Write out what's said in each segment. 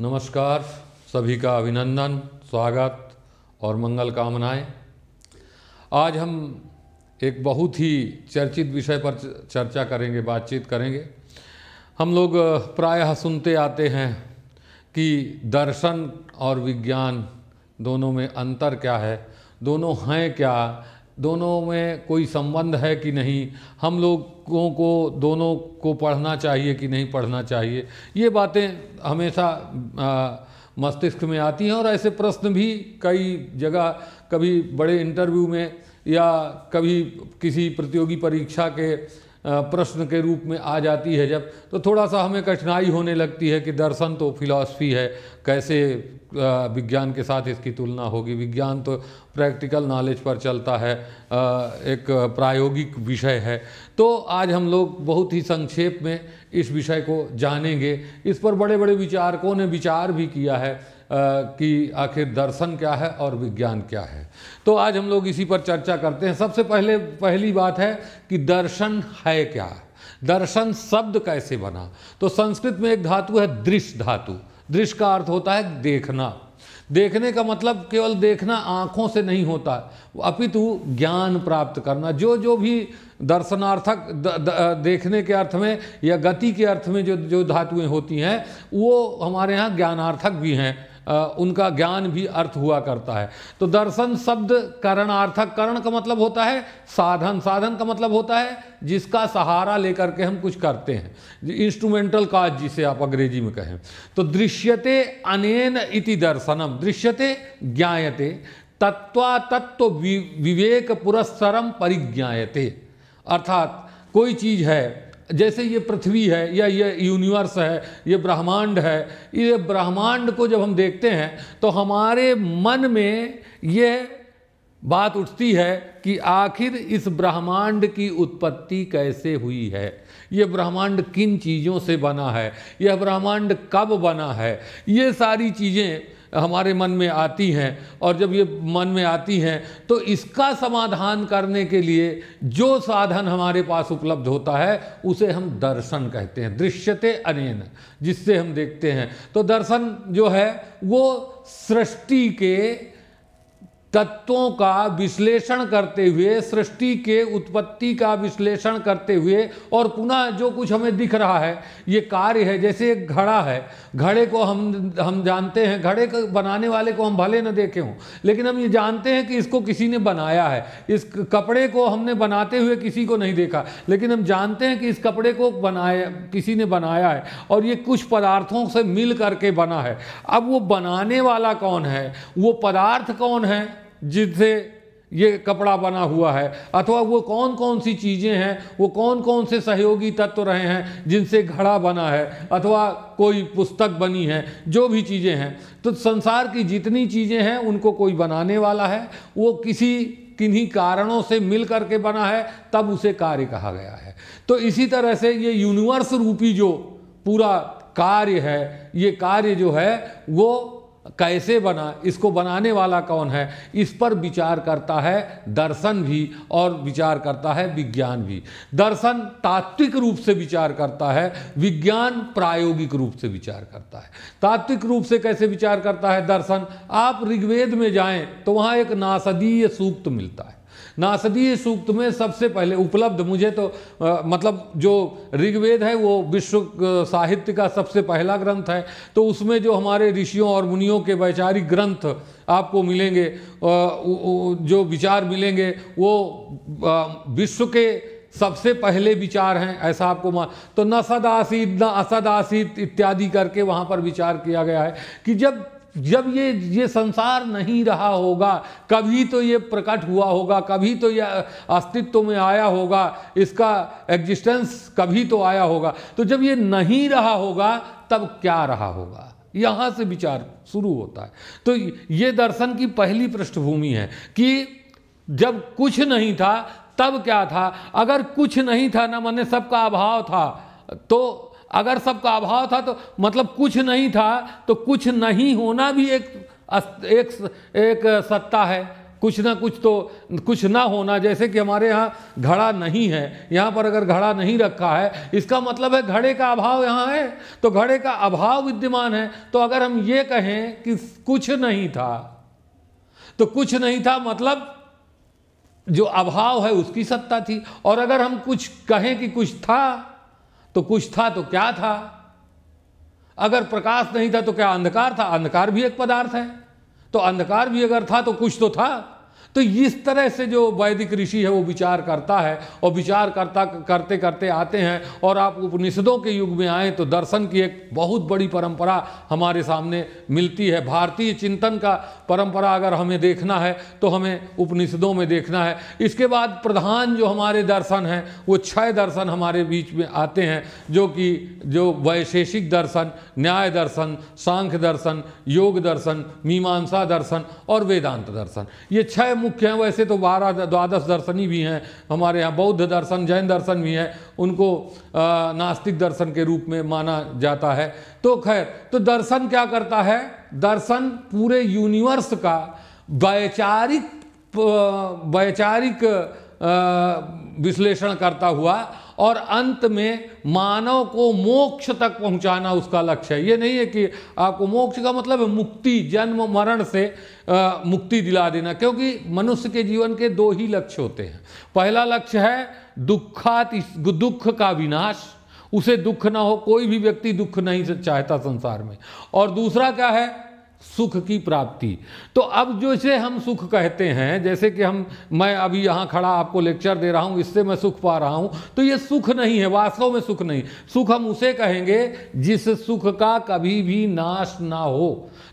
नमस्कार सभी का अभिनंदन स्वागत और मंगल कामनाएं आज हम एक बहुत ही चर्चित विषय पर चर्चा करेंगे बातचीत करेंगे हम लोग प्रायः सुनते आते हैं कि दर्शन और विज्ञान दोनों में अंतर क्या है दोनों हैं क्या दोनों में कोई संबंध है कि नहीं हम लोगों को दोनों को पढ़ना चाहिए कि नहीं पढ़ना चाहिए ये बातें हमेशा मस्तिष्क में आती हैं और ऐसे प्रश्न भी कई जगह कभी बड़े इंटरव्यू में या कभी किसी प्रतियोगी परीक्षा के प्रश्न के रूप में आ जाती है जब तो थोड़ा सा हमें कठिनाई होने लगती है कि दर्शन तो फिलॉसफी है कैसे विज्ञान के साथ इसकी तुलना होगी विज्ञान तो प्रैक्टिकल नॉलेज पर चलता है एक प्रायोगिक विषय है तो आज हम लोग बहुत ही संक्षेप में इस विषय को जानेंगे इस पर बड़े बड़े विचारकों ने विचार भी किया है कि आखिर दर्शन क्या है और विज्ञान क्या है तो आज हम लोग इसी पर चर्चा करते हैं सबसे पहले पहली बात है कि दर्शन है क्या दर्शन शब्द कैसे बना तो संस्कृत में एक धातु है दृश्य धातु दृश्य का अर्थ होता है देखना देखने का मतलब केवल देखना आँखों से नहीं होता अपितु ज्ञान प्राप्त करना जो जो भी दर्शनार्थक द, द, देखने के अर्थ में या गति के अर्थ में जो जो धातुएं होती हैं वो हमारे यहाँ ज्ञानार्थक भी हैं उनका ज्ञान भी अर्थ हुआ करता है तो दर्शन शब्द करणार्थक करण का मतलब होता है साधन साधन का मतलब होता है जिसका सहारा लेकर के हम कुछ करते हैं इंस्ट्रूमेंटल काज जिसे आप अंग्रेजी में कहें तो दृश्यते अनेन इति दर्शनम दृश्यते ज्ञायते तत्वा तत्व विवेक पुरस्सरम परिज्ञायते अर्थात कोई चीज़ है जैसे ये पृथ्वी है या ये यूनिवर्स है ये ब्रह्मांड है ये ब्रह्मांड को जब हम देखते हैं तो हमारे मन में ये बात उठती है कि आखिर इस ब्रह्मांड की उत्पत्ति कैसे हुई है यह ब्रह्मांड किन चीज़ों से बना है यह ब्रह्मांड कब बना है ये सारी चीज़ें हमारे मन में आती हैं और जब ये मन में आती हैं तो इसका समाधान करने के लिए जो साधन हमारे पास उपलब्ध होता है उसे हम दर्शन कहते हैं दृश्यते अनेन जिससे हम देखते हैं तो दर्शन जो है वो सृष्टि के तत्वों का विश्लेषण करते हुए सृष्टि के उत्पत्ति का विश्लेषण करते हुए और पुनः जो कुछ हमें दिख रहा है ये कार्य है जैसे एक घड़ा है घड़े को हम हम जानते हैं घड़े को बनाने वाले को हम भले न देखे हों लेकिन हम ये जानते हैं कि इसको किसी ने बनाया है इस कपड़े को हमने बनाते हुए किसी को नहीं देखा लेकिन हम जानते हैं कि इस कपड़े को बनाया किसी ने बनाया है और ये कुछ पदार्थों से मिल करके बना है अब वो बनाने वाला कौन है वो पदार्थ कौन है जिससे ये कपड़ा बना हुआ है अथवा वो कौन कौन सी चीज़ें हैं वो कौन कौन से सहयोगी तत्व तो रहे हैं जिनसे घड़ा बना है अथवा कोई पुस्तक बनी है जो भी चीज़ें हैं तो संसार की जितनी चीज़ें हैं उनको कोई बनाने वाला है वो किसी किन्हीं कारणों से मिल करके बना है तब उसे कार्य कहा गया है तो इसी तरह से ये यूनिवर्स रूपी जो पूरा कार्य है ये कार्य जो है वो कैसे बना इसको बनाने वाला कौन है इस पर विचार करता है दर्शन भी और विचार करता है विज्ञान भी दर्शन तात्विक रूप से विचार करता है विज्ञान प्रायोगिक रूप से विचार करता है तात्विक रूप से कैसे विचार करता है दर्शन आप ऋग्वेद में जाएं तो वहाँ एक नासदीय सूक्त मिलता है नासदीय सूक्त में सबसे पहले उपलब्ध मुझे तो आ, मतलब जो ऋग्वेद है वो विश्व साहित्य का सबसे पहला ग्रंथ है तो उसमें जो हमारे ऋषियों और मुनियों के वैचारिक ग्रंथ आपको मिलेंगे जो विचार मिलेंगे वो विश्व के सबसे पहले विचार हैं ऐसा आपको मान तो न सदासीत न असदासीत इत्यादि करके वहाँ पर विचार किया गया है कि जब जब ये ये संसार नहीं रहा होगा कभी तो ये प्रकट हुआ होगा कभी तो ये अस्तित्व में आया होगा इसका एग्जिस्टेंस कभी तो आया होगा तो जब ये नहीं रहा होगा तब क्या रहा होगा यहाँ से विचार शुरू होता है तो ये दर्शन की पहली पृष्ठभूमि है कि जब कुछ नहीं था तब क्या था अगर कुछ नहीं था ना मैंने सबका अभाव था तो अगर सबका अभाव था तो मतलब कुछ नहीं था तो कुछ नहीं होना भी एक एक एक सत्ता है कुछ ना कुछ तो कुछ ना होना जैसे कि हमारे यहाँ घड़ा नहीं है यहाँ पर अगर घड़ा नहीं रखा है इसका मतलब है घड़े का अभाव यहाँ है तो घड़े का अभाव विद्यमान है तो अगर हम ये कहें कि कुछ नहीं था तो कुछ नहीं था मतलब जो अभाव है उसकी सत्ता थी और अगर हम कुछ कहें कि कुछ था तो कुछ था तो क्या था अगर प्रकाश नहीं था तो क्या अंधकार था अंधकार भी एक पदार्थ है तो अंधकार भी अगर था तो कुछ तो था तो इस तरह से जो वैदिक ऋषि है वो विचार करता है और विचार करता करते करते आते हैं और आप उपनिषदों के युग में आए तो दर्शन की एक बहुत बड़ी परंपरा हमारे सामने मिलती है भारतीय चिंतन का परंपरा अगर हमें देखना है तो हमें उपनिषदों में देखना है इसके बाद प्रधान जो हमारे दर्शन हैं वो छः दर्शन हमारे बीच में आते हैं जो कि जो वैशेषिक दर्शन न्याय दर्शन सांख्य दर्शन योग दर्शन मीमांसा दर्शन और वेदांत दर्शन ये छः मुख्य हैं वैसे तो बारह द्वादश दर्शनी भी हैं हमारे यहाँ बौद्ध दर्शन जैन दर्शन भी हैं उनको नास्तिक दर्शन के रूप में माना जाता है तो खैर तो दर्शन क्या करता है दर्शन पूरे यूनिवर्स का वैचारिक वैचारिक विश्लेषण करता हुआ और अंत में मानव को मोक्ष तक पहुंचाना उसका लक्ष्य है ये नहीं है कि आपको मोक्ष का मतलब है मुक्ति जन्म मरण से आ, मुक्ति दिला देना क्योंकि मनुष्य के जीवन के दो ही लक्ष्य होते हैं पहला लक्ष्य है दुखात दुख का विनाश उसे दुख ना हो कोई भी व्यक्ति दुख नहीं चाहता संसार में और दूसरा क्या है सुख की प्राप्ति तो अब जो इसे हम सुख कहते हैं जैसे कि हम मैं अभी यहाँ खड़ा आपको लेक्चर दे रहा हूँ इससे मैं सुख पा रहा हूँ तो ये सुख नहीं है वास्तव में सुख नहीं सुख हम उसे कहेंगे जिस सुख का कभी भी नाश ना हो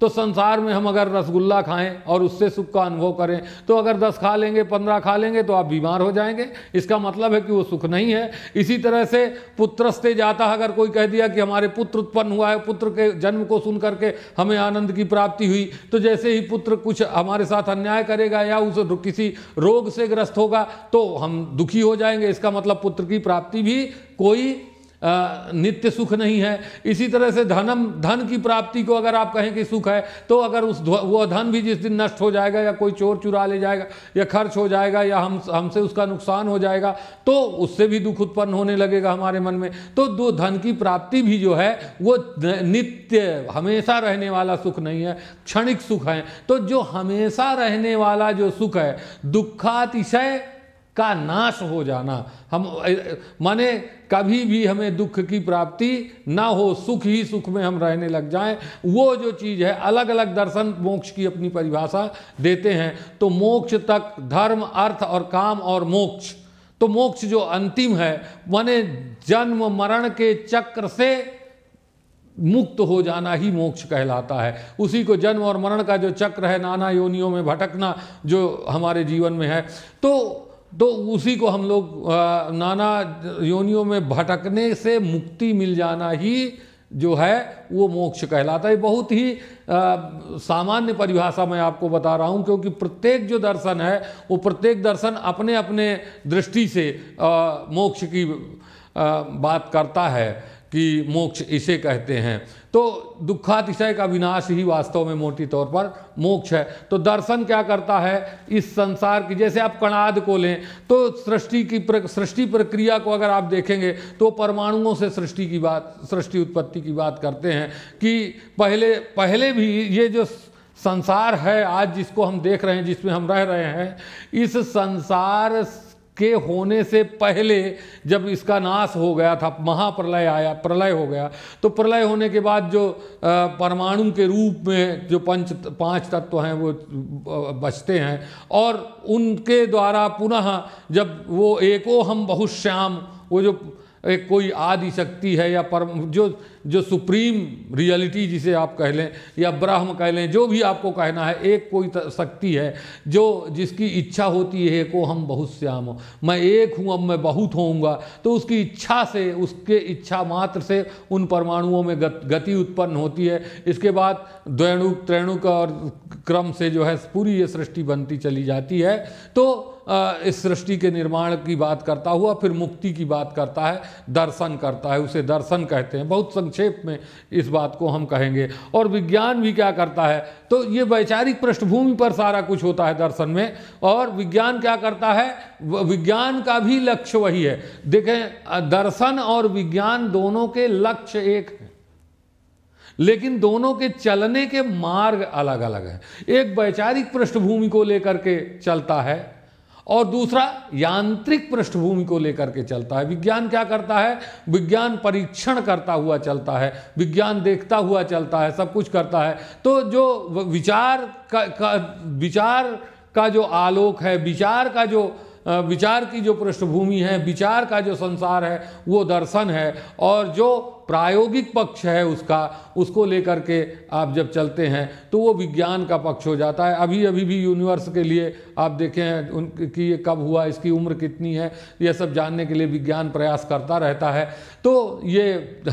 तो संसार में हम अगर रसगुल्ला खाएं और उससे सुख का अनुभव करें तो अगर दस खा लेंगे पंद्रह खा लेंगे तो आप बीमार हो जाएंगे इसका मतलब है कि वो सुख नहीं है इसी तरह से पुत्रस्ते जाता अगर कोई कह दिया कि हमारे पुत्र उत्पन्न हुआ है पुत्र के जन्म को सुन करके हमें आनंद की प्राप्ति हुई तो जैसे ही पुत्र कुछ हमारे साथ अन्याय करेगा या उस किसी रोग से ग्रस्त होगा तो हम दुखी हो जाएंगे इसका मतलब पुत्र की प्राप्ति भी कोई नित्य सुख नहीं है इसी तरह से धनम धन की प्राप्ति को अगर आप कहें कि सुख है तो अगर उस वो धन भी जिस दिन नष्ट हो जाएगा या कोई चोर चुरा ले जाएगा या खर्च हो जाएगा या हम हमसे उसका नुकसान हो जाएगा तो उससे भी दुख उत्पन्न होने लगेगा हमारे मन में तो दो धन की प्राप्ति भी जो है वो नित्य हमेशा रहने वाला सुख नहीं है क्षणिक सुख है तो जो हमेशा रहने वाला जो सुख है दुखातिशय का नाश हो जाना हम माने कभी भी हमें दुख की प्राप्ति ना हो सुख ही सुख में हम रहने लग जाएं वो जो चीज़ है अलग अलग दर्शन मोक्ष की अपनी परिभाषा देते हैं तो मोक्ष तक धर्म अर्थ और काम और मोक्ष तो मोक्ष जो अंतिम है माने जन्म मरण के चक्र से मुक्त हो जाना ही मोक्ष कहलाता है उसी को जन्म और मरण का जो चक्र है नाना योनियों में भटकना जो हमारे जीवन में है तो तो उसी को हम लोग नाना योनियों में भटकने से मुक्ति मिल जाना ही जो है वो मोक्ष कहलाता है बहुत ही आ, सामान्य परिभाषा मैं आपको बता रहा हूँ क्योंकि प्रत्येक जो दर्शन है वो प्रत्येक दर्शन अपने अपने दृष्टि से आ, मोक्ष की आ, बात करता है कि मोक्ष इसे कहते हैं तो दुखातिशय का विनाश ही वास्तव में मोटी तौर पर मोक्ष है तो दर्शन क्या करता है इस संसार की जैसे आप कणाद को लें तो सृष्टि की प्र, सृष्टि प्रक्रिया को अगर आप देखेंगे तो परमाणुओं से सृष्टि की बात सृष्टि उत्पत्ति की बात करते हैं कि पहले पहले भी ये जो संसार है आज जिसको हम देख रहे हैं जिसमें हम रह रहे हैं इस संसार के होने से पहले जब इसका नाश हो गया था महाप्रलय आया प्रलय हो गया तो प्रलय होने के बाद जो परमाणु के रूप में जो पंच पांच तत्व हैं वो बचते हैं और उनके द्वारा पुनः जब वो एको हम बहुश्याम वो जो एक कोई आदि शक्ति है या परम जो जो सुप्रीम रियलिटी जिसे आप कह लें या ब्रह्म कह लें जो भी आपको कहना है एक कोई शक्ति है जो जिसकी इच्छा होती है को हम बहुत श्याम मैं एक हूँ अब मैं बहुत होऊंगा तो उसकी इच्छा से उसके इच्छा मात्र से उन परमाणुओं में गत, गति उत्पन्न होती है इसके बाद द्वैणुक त्रैणुक और क्रम से जो है पूरी ये सृष्टि बनती चली जाती है तो इस सृष्टि के निर्माण की बात करता हुआ फिर मुक्ति की बात करता है दर्शन करता है उसे दर्शन कहते हैं बहुत संक्षेप में इस बात को हम कहेंगे और विज्ञान भी क्या करता है तो ये वैचारिक पृष्ठभूमि पर सारा कुछ होता है दर्शन में और विज्ञान क्या करता है विज्ञान का भी लक्ष्य वही है देखें दर्शन और विज्ञान दोनों के लक्ष्य एक हैं लेकिन दोनों के चलने के मार्ग अलग अलग हैं एक वैचारिक पृष्ठभूमि को लेकर के चलता है और दूसरा यांत्रिक पृष्ठभूमि को लेकर के चलता है विज्ञान क्या करता है विज्ञान परीक्षण करता हुआ चलता है विज्ञान देखता हुआ चलता है सब कुछ करता है तो जो विचार का, का विचार का जो आलोक है विचार का जो विचार की जो पृष्ठभूमि है विचार का जो संसार है वो दर्शन है और जो प्रायोगिक पक्ष है उसका उसको लेकर के आप जब चलते हैं तो वो विज्ञान का पक्ष हो जाता है अभी अभी भी यूनिवर्स के लिए आप देखें उन कि ये कब हुआ इसकी उम्र कितनी है यह सब जानने के लिए विज्ञान प्रयास करता रहता है तो ये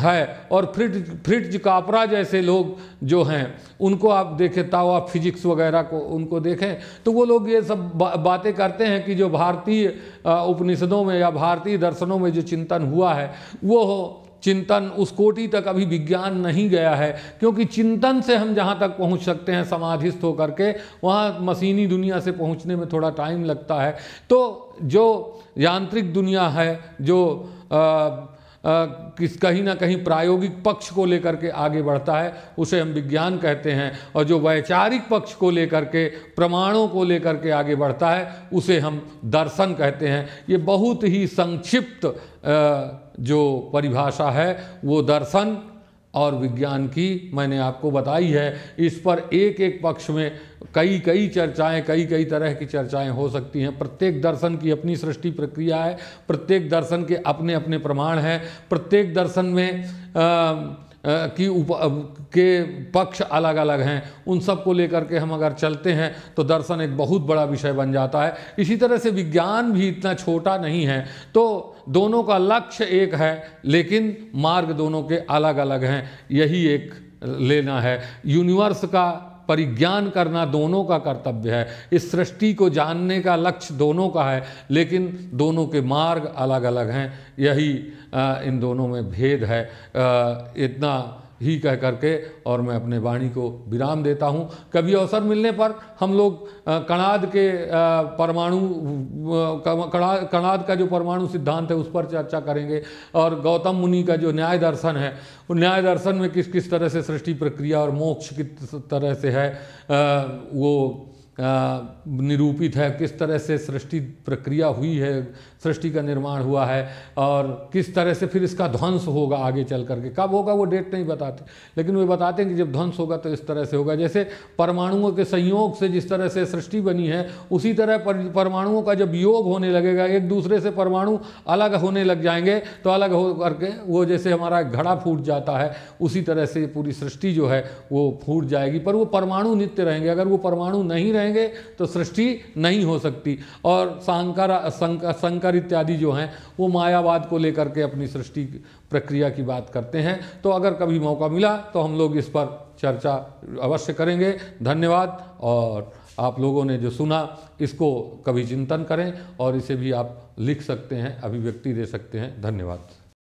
है और फ्रिट फ्रिट्ज कापरा जैसे लोग जो हैं उनको आप देखें तावा फिजिक्स वगैरह को उनको देखें तो वो लोग ये सब बा, बातें करते हैं कि जो भारतीय उपनिषदों में या भारतीय दर्शनों में जो चिंतन हुआ है वो चिंतन उस कोटि तक अभी विज्ञान नहीं गया है क्योंकि चिंतन से हम जहाँ तक पहुँच सकते हैं समाधिस्थ होकर के वहाँ मशीनी दुनिया से पहुँचने में थोड़ा टाइम लगता है तो जो यांत्रिक दुनिया है जो किस कहीं ना कहीं प्रायोगिक पक्ष को लेकर के आगे बढ़ता है उसे हम विज्ञान कहते हैं और जो वैचारिक पक्ष को लेकर के प्रमाणों को लेकर के आगे बढ़ता है उसे हम दर्शन कहते हैं ये बहुत ही संक्षिप्त जो परिभाषा है वो दर्शन और विज्ञान की मैंने आपको बताई है इस पर एक एक पक्ष में कई कई चर्चाएं कई कई तरह की चर्चाएं हो सकती हैं प्रत्येक दर्शन की अपनी सृष्टि प्रक्रिया है प्रत्येक दर्शन के अपने अपने प्रमाण हैं प्रत्येक दर्शन में आ, की उप के पक्ष अलग अलग हैं उन सब को लेकर के हम अगर चलते हैं तो दर्शन एक बहुत बड़ा विषय बन जाता है इसी तरह से विज्ञान भी इतना छोटा नहीं है तो दोनों का लक्ष्य एक है लेकिन मार्ग दोनों के अलग अलग हैं यही एक लेना है यूनिवर्स का परिज्ञान करना दोनों का कर्तव्य है इस सृष्टि को जानने का लक्ष्य दोनों का है लेकिन दोनों के मार्ग अलग अलग हैं यही इन दोनों में भेद है इतना ही कह करके और मैं अपने वाणी को विराम देता हूँ कभी अवसर मिलने पर हम लोग कणाद के परमाणु कणाद का जो परमाणु सिद्धांत है उस पर चर्चा करेंगे और गौतम मुनि का जो न्याय दर्शन है न्याय दर्शन में किस किस तरह से सृष्टि प्रक्रिया और मोक्ष किस तरह से है वो निरूपित है किस तरह से सृष्टि प्रक्रिया हुई है सृष्टि का निर्माण हुआ है और किस तरह से फिर इसका ध्वंस होगा आगे चल करके कब होगा वो डेट नहीं बताते लेकिन वे बताते हैं कि जब ध्वंस होगा तो इस तरह से होगा जैसे परमाणुओं के संयोग से जिस तरह से सृष्टि बनी है उसी तरह परमाणुओं का जब योग होने लगेगा एक दूसरे से परमाणु अलग होने लग जाएंगे तो अलग हो करके वो जैसे हमारा घड़ा फूट जाता है उसी तरह से पूरी सृष्टि जो है वो फूट जाएगी पर वो परमाणु नित्य रहेंगे अगर वो परमाणु नहीं रहेंगे रहेंगे तो सृष्टि नहीं हो सकती और शंकर शंकर इत्यादि जो हैं वो मायावाद को लेकर के अपनी सृष्टि प्रक्रिया की बात करते हैं तो अगर कभी मौका मिला तो हम लोग इस पर चर्चा अवश्य करेंगे धन्यवाद और आप लोगों ने जो सुना इसको कभी चिंतन करें और इसे भी आप लिख सकते हैं अभिव्यक्ति दे सकते हैं धन्यवाद